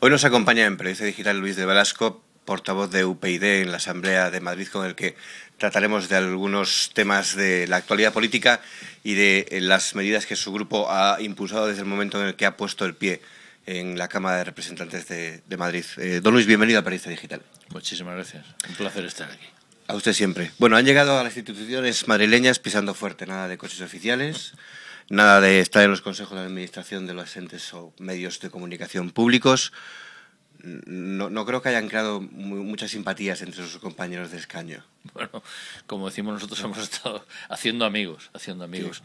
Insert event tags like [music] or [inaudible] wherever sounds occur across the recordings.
Hoy nos acompaña en Periodista Digital Luis de Velasco, portavoz de UPyD en la Asamblea de Madrid, con el que trataremos de algunos temas de la actualidad política y de eh, las medidas que su grupo ha impulsado desde el momento en el que ha puesto el pie en la Cámara de Representantes de, Madrid. Eh, don Luis, bienvenido a Periodista Digital. Muchísimas gracias. Un placer estar aquí. A usted siempre. Bueno, han llegado a las instituciones madrileñas pisando fuerte, nada de coches oficiales. Nada de estar en los consejos de administración de los entes o medios de comunicación públicos no, no, creo que hayan creado muchas simpatías entre sus compañeros de escaño. Bueno, como decimos nosotros [laughs] hemos estado haciendo amigos, haciendo amigos.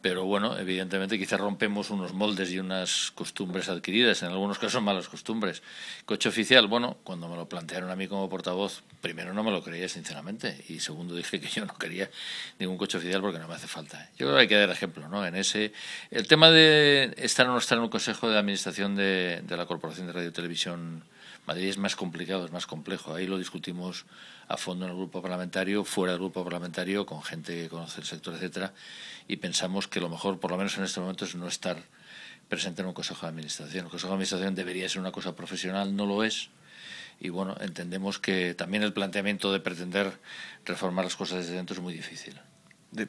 Pero bueno, evidentemente quizás rompemos unos moldes y unas costumbres adquiridas, en algunos casos malas costumbres. Coche oficial, bueno, cuando me lo plantearon a mí como portavoz, primero no me lo creía sinceramente y segundo dije que yo no quería ningún coche oficial porque no me hace falta. ¿eh? Yo creo que hay que dar ejemplo, ¿no? En ese el tema de estar o no estar en un consejo de administración de, de la Corporación de Radio y Televisión Madrid es más complicado, es más complejo. Ahí lo discutimos a fondo en el grupo parlamentario, fuera del grupo parlamentario, con gente que conoce el sector, etcétera, y pensamos que lo mejor, por lo menos en este momento, es no estar presente en un consejo de administración. El consejo de administración debería ser una cosa profesional, no lo es. Y bueno, entendemos que también el planteamiento de pretender reformar las cosas desde dentro es muy difícil.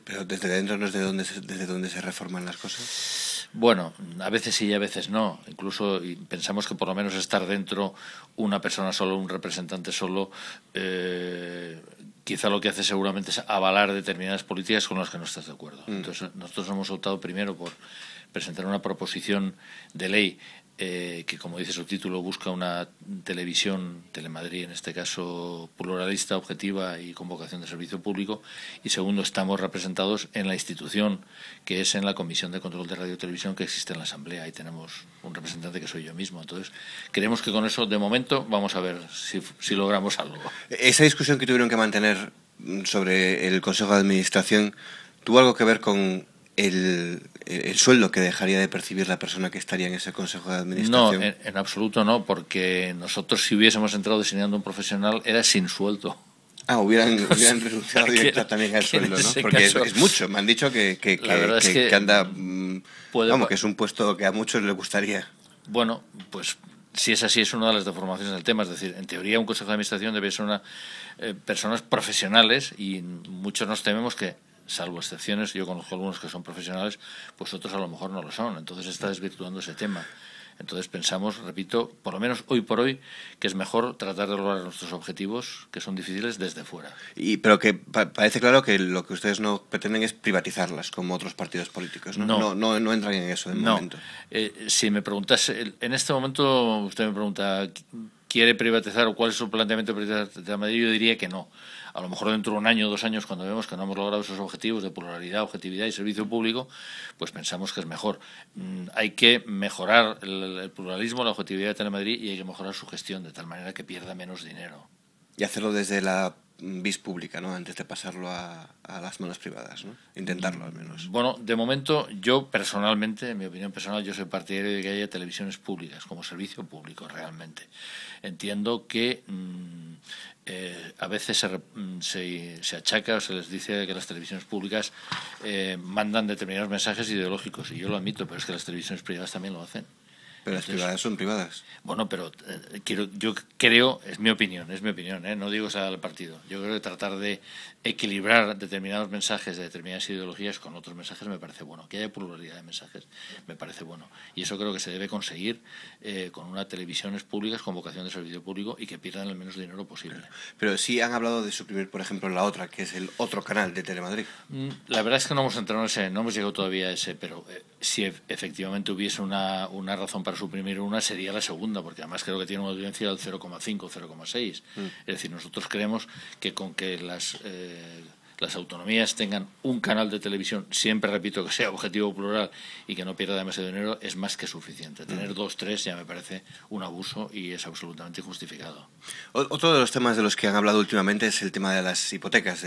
pero desde dentro no es de donde desde donde se reforman las cosas. Bueno, a veces sí y a veces no. Incluso pensamos que por lo menos estar dentro una persona solo, un representante solo, eh, quizá lo que hace seguramente es avalar determinadas políticas con las que no estás de acuerdo. Mm. Entonces, nosotros hemos optado primero por presentar una proposición de ley eh, que como dice su título busca una televisión, Telemadrid en este caso, pluralista, objetiva y con vocación de servicio público. Y segundo, estamos representados en la institución, que es en la Comisión de Control de Radio y Televisión que existe en la Asamblea. Ahí tenemos un representante que soy yo mismo. Entonces, creemos que con eso, de momento, vamos a ver si logramos algo. Esa discusión que tuvieron que mantener sobre el Consejo de Administración tuvo algo que ver con el eh, el sueldo que dejaría de percibir la persona que estaría en ese consejo de administración. No, en, absoluto no, porque nosotros si hubiésemos entrado diseñando un profesional era sin sueldo. Ah, hubieran, [laughs] renunciado directamente al [laughs] sueldo, ¿no? Porque es, mucho. Me han dicho que, que, que, es anda. que es un puesto que a muchos les gustaría. Bueno, pues si es así, es una de las deformaciones del tema. Es decir, en teoría, un consejo de administración debe ser una, eh, personas profesionales y muchos nos tememos que salvo excepciones, yo conozco algunos que son profesionales, pues otros a lo mejor no lo son. Entonces está desvirtuando ese tema. Entonces pensamos, repito, por lo menos hoy por hoy, que es mejor tratar de lograr nuestros objetivos, que son difíciles, desde fuera. Y, pero que parece claro que lo que ustedes no pretenden es privatizarlas, como otros partidos políticos. No, no, no, entran en eso de momento. Eh, si me preguntase, en este momento usted me pregunta, ¿quiere privatizar o cuál es su planteamiento de privatizar Madrid? Yo diría que no a lo mejor dentro de un año o dos años, cuando vemos que no hemos logrado esos objetivos de pluralidad, objetividad y servicio público, pues pensamos que es mejor. Mm, hay que mejorar el, pluralismo, la objetividad de Telemadrid y hay que mejorar su gestión de tal manera que pierda menos dinero. Y hacerlo desde la vis pública, ¿no? Antes de pasarlo a, las manos privadas, ¿no? Intentarlo al menos. Bueno, de momento yo personalmente, en mi opinión personal, yo soy partidario de que haya televisiones públicas como servicio público realmente. Entiendo que mm, eh, a veces mm, se, achaca o se les dice que las televisiones públicas eh, mandan determinados mensajes ideológicos y yo lo admito, pero es que las televisiones privadas también lo hacen. Pero las privadas son privadas. Bueno, pero eh, quiero, yo creo, es mi opinión, es mi opinión, ¿eh? no digo sea, al partido. Yo creo que tratar de, equilibrar determinados mensajes de determinadas ideologías con otros mensajes me parece bueno. Que haya pluralidad de mensajes me parece bueno. Y eso creo que se debe conseguir eh, con unas televisiones públicas con vocación de servicio público y que pierdan el menos dinero posible. Pero, sí han hablado de suprimir, por ejemplo, la otra, que es el otro canal de Telemadrid. Mm, la verdad es que no hemos entrado en ese, no hemos llegado todavía a ese, pero eh, si efectivamente hubiese una, una razón para suprimir una, sería la segunda, porque además creo que tiene una audiencia del 0,5, 0,6. Mm. Es decir, nosotros creemos que con que las... Eh, las autonomías tengan un canal de televisión, siempre repito que sea objetivo plural y que no pierda demasiado dinero, es más que suficiente. Mm. Tener dos, tres ya me parece un abuso y es absolutamente injustificado. Otro de los temas de los que han hablado últimamente es el tema de las hipotecas,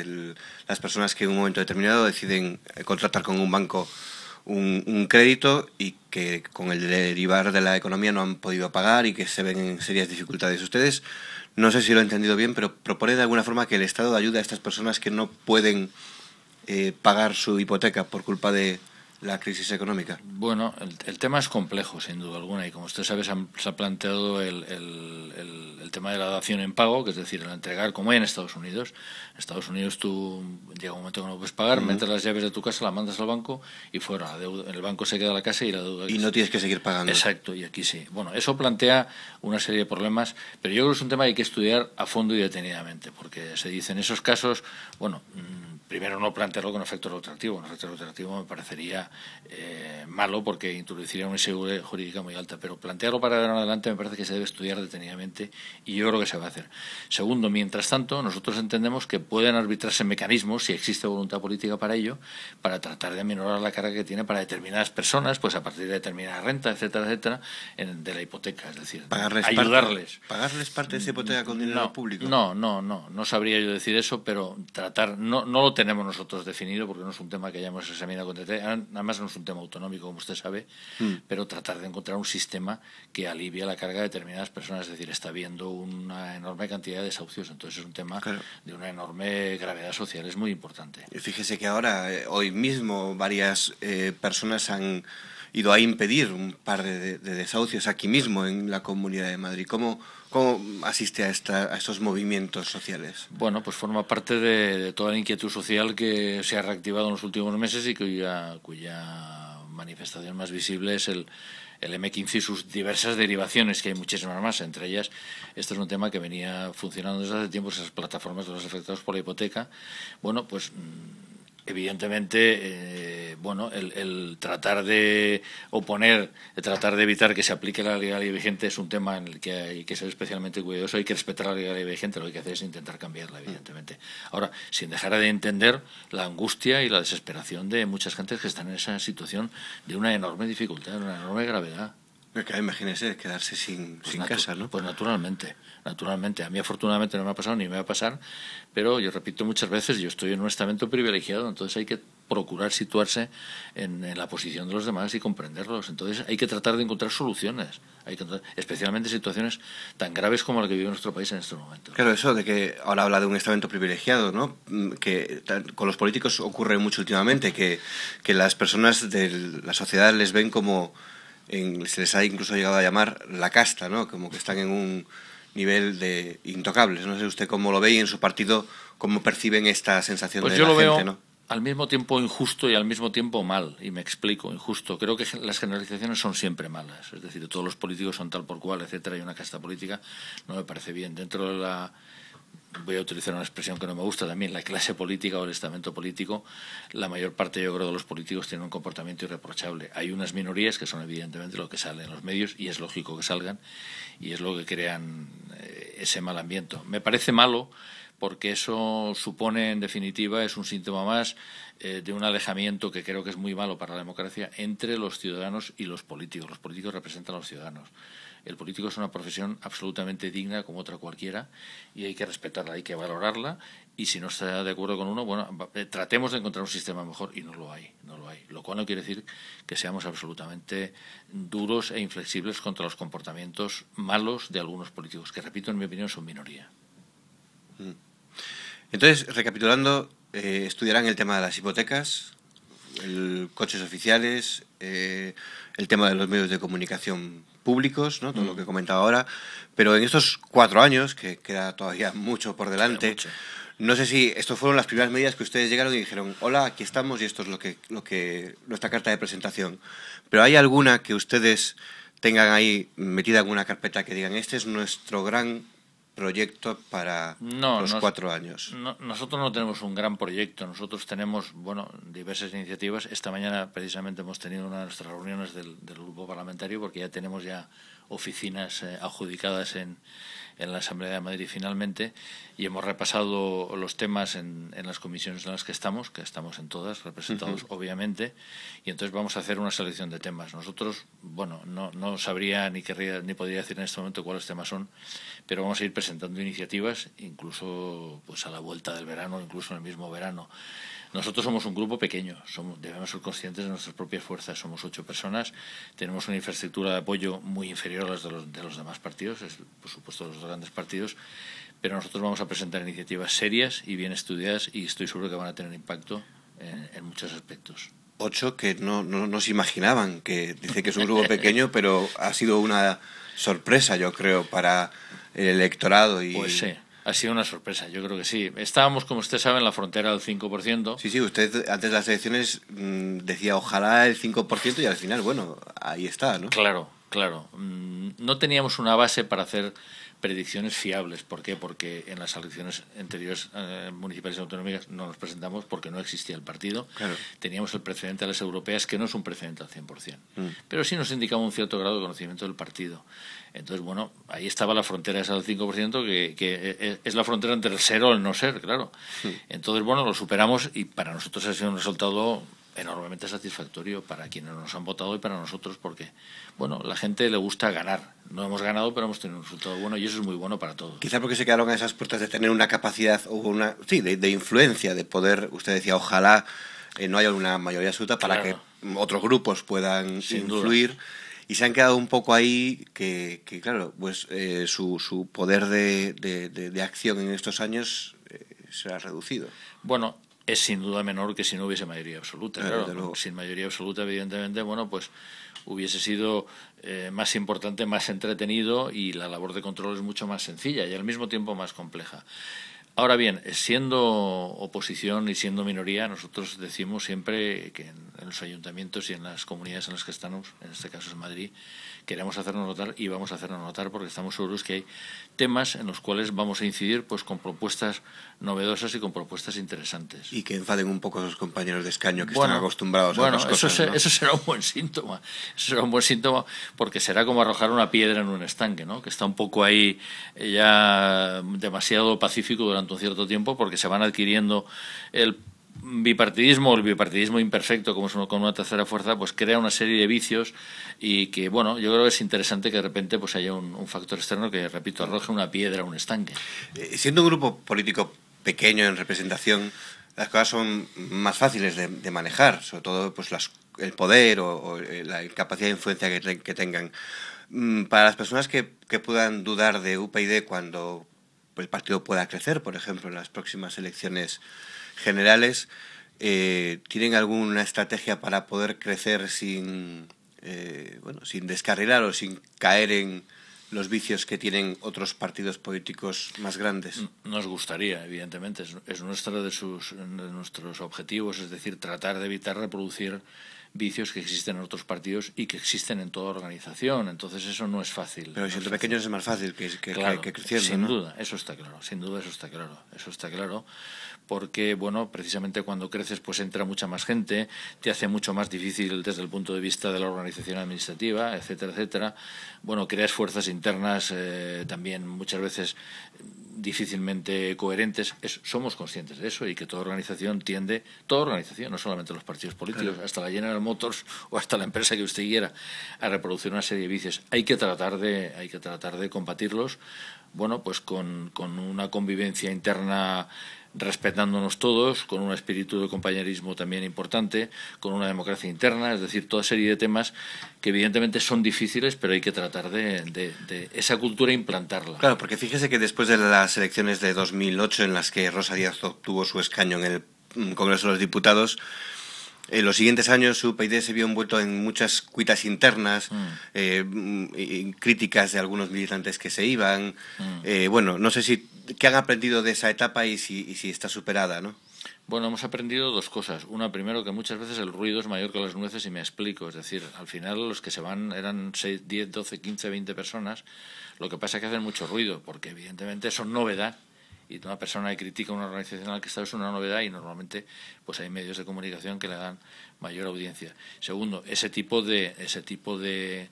las personas que en un momento determinado deciden eh, contratar con un banco un, un, crédito y que con el derivar de la economía no han podido pagar y que se ven en serias dificultades. Ustedes no sé si lo he entendido bien, pero propone de alguna forma que el Estado ayude a estas personas que no pueden eh, pagar su hipoteca por culpa de la crisis económica. Bueno, el, tema es complejo, sin duda alguna, y como usted sabe, se, ha planteado el tema de la dación en pago, que es decir, el entregar, como hay en Estados Unidos. En Estados Unidos tú llega un momento que no puedes pagar, metes las llaves de tu casa, la mandas al banco y fuera. el banco se queda la casa y la deuda. Y no tienes que seguir pagando. Exacto, y aquí sí. Bueno, eso plantea una serie de problemas, pero yo creo que es un tema que hay que estudiar a fondo y detenidamente, porque se dice en esos casos, bueno. Mm, primero no plantearlo con efecto retroactivo. Un efecto retroactivo me parecería eh, malo porque introduciría una inseguridad jurídica muy alta, pero plantearlo para adelante me parece que se debe estudiar detenidamente y yo creo que se va a hacer. Segundo, mientras tanto, nosotros entendemos que pueden arbitrarse mecanismos, si existe voluntad política para ello, para tratar de aminorar la carga que tiene para determinadas personas, pues a partir de determinadas rentas, etcétera, etcétera, de la hipoteca, es decir, pagarles ayudarles. ¿Pagarles parte de esa hipoteca con mm, dinero público? No, no, no, no sabría yo decir eso, pero tratar, no, no lo tenemos nosotros definido, porque no es un tema que hayamos examinado con detalle, además no es un tema autonómico, como usted sabe, hmm. pero tratar de encontrar un sistema que alivie la carga de determinadas personas, es decir, está habiendo una enorme cantidad de desahucios, entonces es un tema de una enorme gravedad social, es muy importante. Fíjese que ahora, eh, hoy mismo, varias eh, personas han ido a impedir un par de, desahucios aquí mismo en la Comunidad de Madrid. ¿Cómo, asiste a, estos movimientos sociales? Bueno, pues forma parte de, toda la inquietud social que se ha reactivado en los últimos meses y cuya, cuya manifestación más visible es el, el M15 y sus diversas derivaciones, que hay muchísimas más, entre ellas, este es un tema que venía funcionando desde hace tiempo, esas plataformas de los afectados por la hipoteca. Bueno, pues mm, evidentemente, eh, bueno, el, tratar de oponer, el tratar de evitar que se aplique la legalidad vigente es un tema en el que hay que ser especialmente cuidadoso. Hay que respetar la legalidad vigente, lo que hay que hacer es intentar cambiarla, evidentemente. Ahora, sin dejar de entender la angustia y la desesperación de muchas gentes que están en esa situación de una enorme dificultad, de una enorme gravedad imagínese quedarse sin, pues casa, ¿no? Pues naturalmente, naturalmente. A mí afortunadamente no me ha pasado ni me va a pasar, pero yo repito muchas veces, yo estoy en un estamento privilegiado, entonces hay que procurar situarse en, en la posición de los demás y comprenderlos. Entonces hay que tratar de encontrar soluciones, hay que, especialmente situaciones tan graves como la que vive nuestro país en estos momentos. Claro, eso de que ahora habla de un estamento privilegiado, ¿no? Mm, que con los políticos ocurre mucho últimamente, que, que las personas de la sociedad les ven como se les ha incluso llegado a llamar la casta, ¿no? Como que están en un nivel de intocables. No sé usted cómo lo ve y en su partido cómo perciben esta sensación pues de yo la lo Al mismo tiempo injusto y al mismo tiempo mal, y me explico, injusto. Creo que las generalizaciones son siempre malas, es decir, todos los políticos son tal por cual, etcétera, y una casta política no me parece bien. Dentro de la voy a utilizar una expresión que no me gusta también, la clase política o el estamento político, la mayor parte yo creo de los políticos tienen un comportamiento irreprochable. Hay unas minorías que son evidentemente lo que sale en los medios y es lógico que salgan y es lo que crean eh, ese mal ambiente. Me parece malo porque eso supone, en definitiva, es un síntoma más eh, de un alejamiento que creo que es muy malo para la democracia entre los ciudadanos y los políticos. Los políticos representan a los ciudadanos. El político es una profesión absolutamente digna como otra cualquiera y hay que respetarla, hay que valorarla y si no está de acuerdo con uno, bueno, eh, tratemos de encontrar un sistema mejor y no lo hay, no lo hay. Lo cual no quiere decir que seamos absolutamente duros e inflexibles contra los comportamientos malos de algunos políticos, que repito, en mi opinión, son minoría. Mm. Entonces, recapitulando, eh, estudiarán el tema de las hipotecas, coches oficiales, eh, el tema de los medios de comunicación públicos, ¿no? todo lo que he mm. comentado ahora, pero en estos cuatro años, que queda todavía mucho por delante, no sé si estas fueron las primeras medidas que ustedes llegaron y dijeron, hola, aquí estamos y esto es lo que, lo que, nuestra carta de presentación, pero ¿hay alguna que ustedes tengan ahí metida en una carpeta que digan, este es nuestro gran proyecto para los cuatro años? No, nosotros no tenemos un gran proyecto, nosotros tenemos bueno diversas iniciativas. Esta mañana precisamente hemos tenido una de nuestras reuniones del, grupo parlamentario porque ya tenemos ya oficinas eh, adjudicadas en, en, la Asamblea de Madrid finalmente y hemos repasado los temas en, en las comisiones en las que estamos, que estamos en todas, representados obviamente, y entonces vamos a hacer una selección de temas. Nosotros, bueno, no, no sabría ni querría ni podría decir en este momento cuáles temas son, pero vamos a ir presentando presentando iniciativas incluso pues a la vuelta del verano, incluso en el mismo verano. Nosotros somos un grupo pequeño, somos, debemos ser conscientes de nuestras propias fuerzas, somos ocho personas, tenemos una infraestructura de apoyo muy inferior a las de los, de los demás partidos, es, por supuesto los grandes partidos, pero nosotros vamos a presentar iniciativas serias y bien estudiadas y estoy seguro que van a tener impacto en, muchos aspectos ocho que no, no, no, se imaginaban, que dice que es un grupo pequeño, pero ha sido una sorpresa, yo creo, para el electorado. Y... Pues sí. Ha sido una sorpresa, yo creo que sí. Estábamos, como usted sabe, en la frontera del 5%. Sí, sí, usted antes de las elecciones mm, decía ojalá el 5% y al final, bueno, ahí está, ¿no? Claro, claro. Mm, no teníamos una base para hacer predicciones fiables. ¿Por qué? Porque en las elecciones anteriores eh, municipales y autonómicas no nos presentamos porque no existía el partido. Teníamos el precedente a las europeas, que no es un precedente al 100%, mm. pero sí nos indicaba un cierto grado de conocimiento del partido. Entonces, bueno, ahí estaba la frontera esa del 5%, que, que eh, es la frontera entre el ser o el no ser, claro. Mm. Entonces, bueno, lo superamos y para nosotros ha sido un resultado enormemente satisfactorio para quienes nos han votado y para nosotros porque, bueno, la gente le gusta ganar. No hemos ganado, pero hemos tenido un resultado bueno y eso es muy bueno para todos. Quizá porque se quedaron a esas puertas de tener una capacidad o una, sí, de, influencia, de poder, usted decía, ojalá eh, no haya una mayoría absoluta para que otros grupos puedan influir. Y se han quedado un poco ahí que, claro, pues eh, su, su, poder de, acción en estos años eh, se ha reducido. Bueno, es sin duda menor que si no hubiese mayoría absoluta. Claro, sin mayoría absoluta, evidentemente, bueno, pues hubiese sido eh, más importante, más entretenido y la labor de control es mucho más sencilla y al mismo tiempo más compleja. Ahora bien, siendo oposición y siendo minoría, nosotros decimos siempre que en, los ayuntamientos y en las comunidades en las que estamos, en este caso es Madrid, queremos hacernos notar y vamos a hacernos notar porque estamos seguros que hay temas en los cuales vamos a incidir pues con propuestas novedosas y con propuestas interesantes. Y que enfaden un poco a los compañeros de escaño que están acostumbrados a las cosas. Bueno, Eso será un buen síntoma. Eso será un buen síntoma porque será como arrojar una piedra en un estanque, ¿no? que está un poco ahí ya demasiado pacífico durante un cierto tiempo porque se van adquiriendo el bipartidismo, el bipartidismo imperfecto, como es uno con una tercera fuerza, pues crea una serie de vicios y que, bueno, yo creo que es interesante que de repente pues haya un, factor externo que, repito, arroje una piedra a un estanque. Eh, siendo un grupo político pequeño en representación, las cosas son más fáciles de, manejar, sobre todo pues el poder o, eh, la capacidad de influencia que, tengan. Mm, para las personas que, que puedan dudar de UPyD cuando el partido pueda crecer, por ejemplo, en las próximas elecciones generales. Eh, ¿Tienen alguna estrategia para poder crecer sin, eh, bueno, sin descarrilar o sin caer en, los vicios que tienen otros partidos políticos más grandes? Nos gustaría, evidentemente, es, uno de, nuestros objetivos, es decir, tratar de evitar reproducir vicios que existen en otros partidos y que existen en toda organización. Entonces eso no es fácil. Pero si no pequeños es más fácil que, que, Sin duda, eso está claro, sin duda eso está claro, eso está claro porque, bueno, precisamente cuando creces pues entra mucha más gente, te hace mucho más difícil desde el punto de vista de la organización administrativa, etcétera, etcétera. Bueno, creas fuerzas internas eh, también muchas veces difícilmente coherentes. somos conscientes de eso y que toda organización tiende, toda organización, no solamente los partidos políticos, hasta la General Motors [laughs] o hasta la empresa que usted quiera, a reproducir una serie de vicios. Hay que tratar de, hay que tratar de combatirlos, bueno, pues con, con una convivencia interna respetándonos todos, con un espíritu de compañerismo también importante, con una democracia interna, es decir, toda serie de temas que evidentemente son difíciles, pero hay que tratar de, esa cultura implantarla. Claro, porque fíjese que después de las elecciones de 2008 en las que Rosa Díaz obtuvo su escaño en el Congreso de los Diputados, en los siguientes años su país se vio envuelto en muchas cuitas internas, mm. Eh, mm, críticas de algunos militantes que se iban. Mm. Eh, bueno, no sé si qué han aprendido de esa etapa y si, está superada, ¿no? Bueno, hemos aprendido dos cosas. Una, primero, que muchas veces el ruido es mayor que las nueces y me explico. Es decir, al final los que se van eran 6, 10, 12, 15, 20 personas. Lo que pasa es que hacen mucho ruido, porque evidentemente son novedad y una persona que critica una organización al que está es una novedad y normalmente pues hay medios de comunicación que le dan mayor audiencia. Segundo, ese tipo de ese tipo de,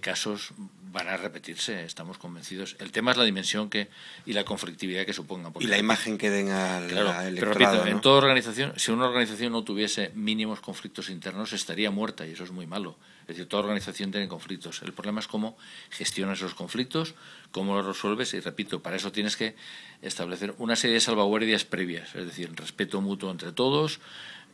casos van a repetirse, estamos convencidos. El tema es la dimensión que y la conflictividad que supongan. Y la imagen que den al electorado. en toda organización, si una organización no tuviese mínimos conflictos internos, estaría muerta y eso es muy malo. Es decir, toda organización tiene conflictos. El problema es cómo gestionas esos conflictos, cómo los resuelves y, repito, para eso tienes que establecer una serie de salvaguardias previas, es decir, respeto mutuo entre todos.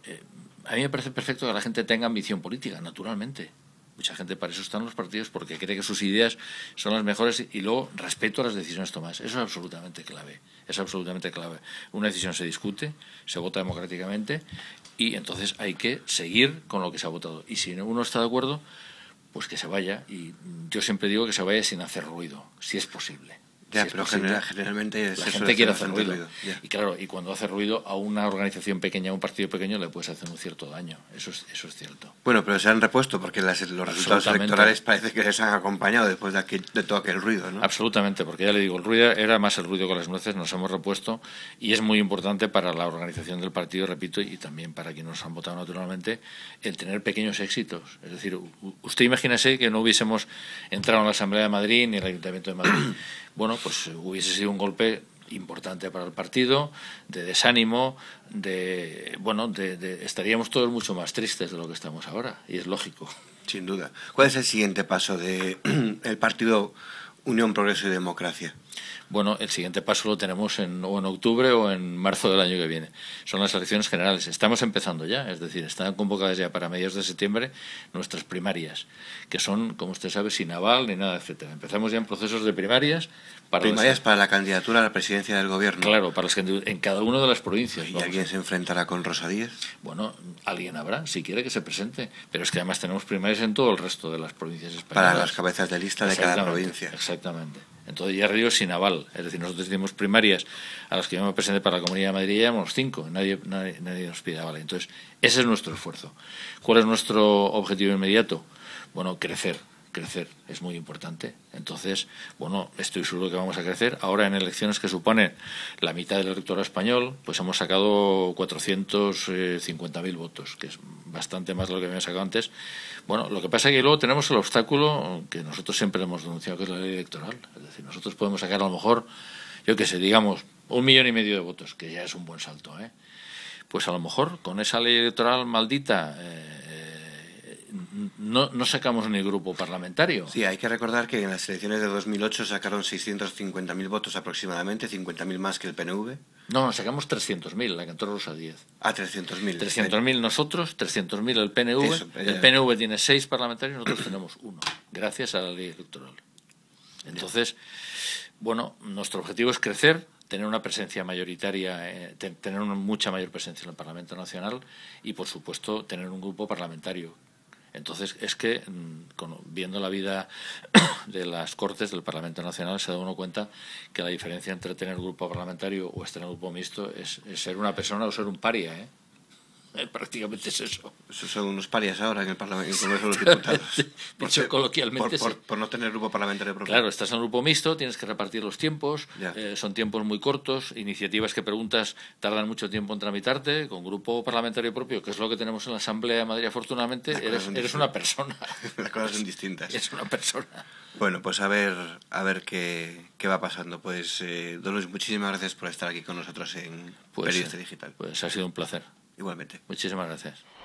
Eh, a mí me parece perfecto que la gente tenga ambición política, naturalmente. Mucha gente para eso están los partidos porque cree que sus ideas son las mejores y luego respeto a las decisiones tomadas. Eso es absolutamente clave. Es absolutamente clave. Una decisión se discute, se vota democráticamente y entonces hay que seguir con lo que se ha votado. Y si uno está de acuerdo, pues que se vaya. Y yo siempre digo que se vaya sin hacer ruido, si es posible pero generalmente la gente quiere hacer ruido. Y claro, y cuando hace ruido a una organización pequeña, a un partido pequeño, le puedes hacer un cierto daño. Eso es, cierto. Bueno, pero se han repuesto porque los resultados electorales parece que les han acompañado después de, de todo aquel ruido, ¿no? Absolutamente, porque ya le digo, el ruido era más el ruido con las nueces, nos hemos repuesto y es muy importante para la organización del partido, repito, y también para quienes nos han votado naturalmente, el tener pequeños éxitos. Es decir, usted imagínese que no hubiésemos entrado en la Asamblea de Madrid ni en el Ayuntamiento de Madrid bueno, pues hubiese sido un golpe importante para el partido, de desánimo, de bueno, de, estaríamos todos mucho más tristes de lo que estamos ahora y es lógico. Sin duda. ¿Cuál es el siguiente paso de [clears throat] el partido Unión Progreso y Democracia? Bueno, el siguiente paso lo tenemos en, o en octubre o en marzo del año que viene. Son las elecciones generales. Estamos empezando ya, es decir, están convocadas ya para mediados de septiembre nuestras primarias, que son, como usted sabe, sin aval ni nada, etcétera. Empezamos ya en procesos de primarias. Para primarias para la candidatura a la presidencia del gobierno. Claro, para en cada una de las provincias. ¿Y alguien se enfrentará con Rosa Bueno, alguien habrá, si quiere que se presente. Pero es que además tenemos primarias en todo el resto de las provincias españolas. Para las cabezas de lista de cada provincia. Exactamente. Entonces ya río sin aval. Es decir, nosotros hicimos primarias a las que yo me presenté para la Comunidad de Madrid y éramos cinco. Nadie, nadie, nadie, nos pide aval. Entonces, ese es nuestro esfuerzo. ¿Cuál es nuestro objetivo inmediato? Bueno, crecer crecer es muy importante. Entonces, bueno, estoy seguro que vamos a crecer. Ahora en elecciones que suponen la mitad del electorado español, pues hemos sacado 450.000 votos, que es bastante más de lo que habíamos sacado antes. Bueno, lo que pasa es que luego tenemos el obstáculo que nosotros siempre hemos denunciado, que es la ley electoral. Es decir, nosotros podemos sacar a lo mejor, yo qué sé, digamos, un millón y medio de votos, que ya es un buen salto, ¿eh? Pues a lo mejor con esa ley electoral maldita... Eh, no, no, sacamos ni grupo parlamentario. Sí, hay que recordar que en las elecciones de 2008 sacaron 650.000 votos aproximadamente, 50.000 más que el PNV. No, sacamos 300.000, la que entró Rosa 10. Ah, 300.000. 300.000 nosotros, 300.000 el PNV. el eh, PNV tiene seis parlamentarios, nosotros tenemos uno, gracias a la ley electoral. Entonces, bueno, nuestro objetivo es crecer, tener una presencia mayoritaria, eh, tener una mucha mayor presencia en el Parlamento Nacional y, por supuesto, tener un grupo parlamentario entonces, es que mm, viendo la vida [coughs] de las Cortes del Parlamento Nacional se da uno cuenta que la diferencia entre tener grupo parlamentario o estar en grupo mixto es, es ser una persona o ser un paria. ¿eh? Eh, prácticamente es eso. son unos parias ahora en el, Parlamento, de los Diputados. [laughs] Dicho coloquialmente. Por, no tener grupo parlamentario propio. Claro, estás en un grupo mixto, tienes que repartir los tiempos, eh, son tiempos muy cortos, iniciativas que preguntas tardan mucho tiempo en tramitarte, con grupo parlamentario propio, que es lo que tenemos en la Asamblea de Madrid, afortunadamente, eres, una persona. [laughs] Las cosas son distintas. Eres una persona. Bueno, pues a ver, a ver qué, qué va pasando. Pues, eh, Dolores, muchísimas gracias por estar aquí con nosotros en pues, eh, Digital. Pues ha sido un placer. Igualmente. Muchísimas gracias.